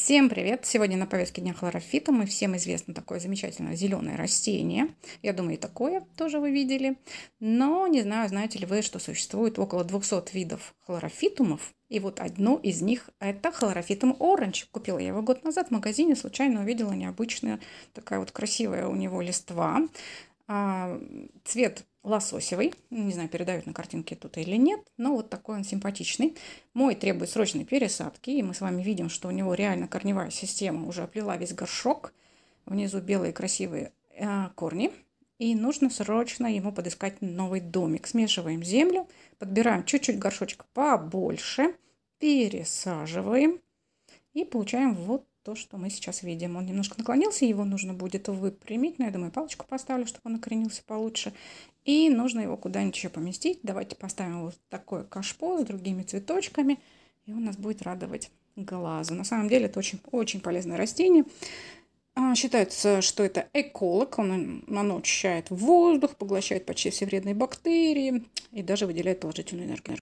Всем привет! Сегодня на повестке дня хлорофита. Мы всем известно такое замечательное зеленое растение. Я думаю, и такое тоже вы видели. Но не знаю, знаете ли вы, что существует около 200 видов хлорофитумов. И вот одно из них – это хлорофитум оранж. Купила я его год назад в магазине, случайно увидела необычная такая вот красивая у него листва. А, цвет лососевый. Ну, не знаю, передают на картинке тут или нет, но вот такой он симпатичный. Мой требует срочной пересадки, и мы с вами видим, что у него реально корневая система уже оплела весь горшок. Внизу белые красивые э, корни. И нужно срочно ему подыскать новый домик. Смешиваем землю, подбираем чуть-чуть горшочек побольше, пересаживаем и получаем вот то, что мы сейчас видим. Он немножко наклонился, его нужно будет выпрямить, но я думаю, палочку поставлю, чтобы он накренился получше. И нужно его куда-нибудь еще поместить. Давайте поставим вот такое кашпо с другими цветочками. И он нас будет радовать глазу. На самом деле это очень, очень полезное растение. А, считается, что это эколог, он, он очищает воздух, поглощает почти все вредные бактерии и даже выделяет положительную энергию.